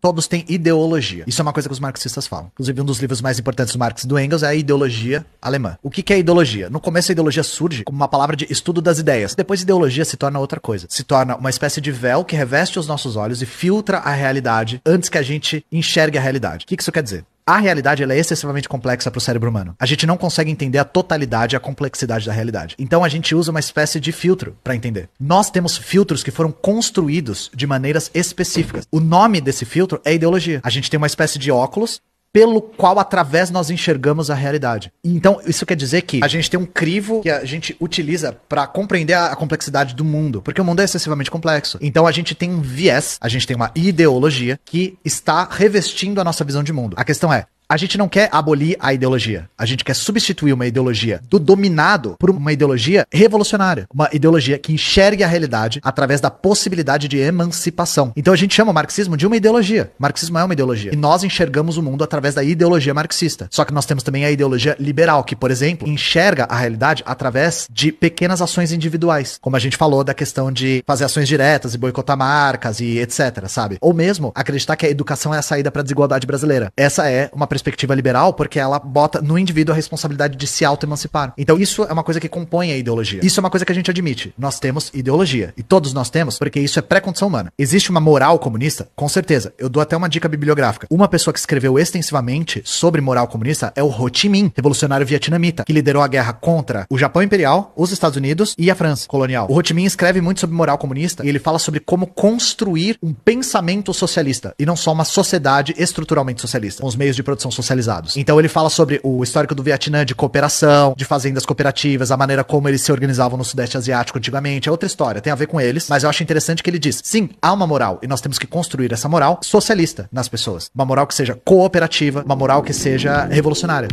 Todos têm ideologia. Isso é uma coisa que os marxistas falam. Inclusive, um dos livros mais importantes do Marx e do Engels é a ideologia alemã. O que, é ideologia? No começo, a ideologia surge como uma palavra de estudo das ideias. Depois, ideologia se torna outra coisa. Se torna uma espécie de véu que reveste os nossos olhos e filtra a realidade antes que a gente enxergue a realidade. O que isso quer dizer? a realidade é excessivamente complexa para o cérebro humano. A gente não consegue entender a totalidade, a complexidade da realidade. Então a gente usa uma espécie de filtro para entender. Nós temos filtros que foram construídos de maneiras específicas. O nome desse filtro é ideologia. A gente tem uma espécie de óculos pelo qual, através, nós enxergamos a realidade. Então, isso quer dizer que a gente tem um crivo que a gente utiliza para compreender a, complexidade do mundo, porque o mundo é excessivamente complexo. Então, a gente tem um viés, a gente tem uma ideologia que está revestindo a nossa visão de mundo. A questão é, a gente não quer abolir a ideologia. A gente quer substituir uma ideologia do dominado por uma ideologia revolucionária. Uma ideologia que enxergue a realidade através da possibilidade de emancipação. Então a gente chama o marxismo de uma ideologia. O marxismo é uma ideologia. E nós enxergamos o mundo através da ideologia marxista. Só que nós temos também a ideologia liberal, que, por exemplo, enxerga a realidade através de pequenas ações individuais. Como a gente falou da questão de fazer ações diretas e boicotar marcas e etc, sabe? Ou mesmo acreditar que a educação é a saída para a desigualdade brasileira. Essa é uma perspectiva liberal, porque ela bota no indivíduo a responsabilidade de se auto-emancipar. Então isso é uma coisa que compõe a ideologia. Isso é uma coisa que a gente admite. Nós temos ideologia. E todos nós temos, porque isso é pré-condição humana. Existe uma moral comunista? Com certeza. Eu dou até uma dica bibliográfica. Uma pessoa que escreveu extensivamente sobre moral comunista é o Ho Chi Minh, revolucionário vietnamita, que liderou a guerra contra o Japão imperial, os Estados Unidos e a França colonial. O Ho Chi Minh escreve muito sobre moral comunista e ele fala sobre como construir um pensamento socialista e não só uma sociedade estruturalmente socialista, com os meios de produção são socializados. Então ele fala sobre o histórico do Vietnã de cooperação, de fazendas cooperativas, a maneira como eles se organizavam no Sudeste Asiático antigamente. É outra história, tem a ver com eles, mas eu acho interessante que ele diz: sim, há uma moral e nós temos que construir essa moral socialista nas pessoas. Uma moral que seja cooperativa, uma moral que seja revolucionária.